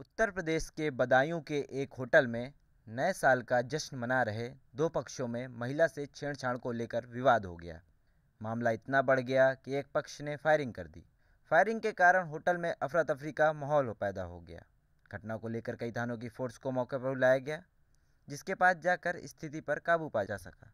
उत्तर प्रदेश के बदायूं के एक होटल में नए साल का जश्न मना रहे दो पक्षों में महिला से छेड़छाड़ को लेकर विवाद हो गया मामला इतना बढ़ गया कि एक पक्ष ने फायरिंग कर दी फायरिंग के कारण होटल में अफरा तफरी का माहौल पैदा हो गया घटना को लेकर कई थानों की फोर्स को मौके पर बुलाया गया जिसके पास जाकर स्थिति पर काबू पा जा सका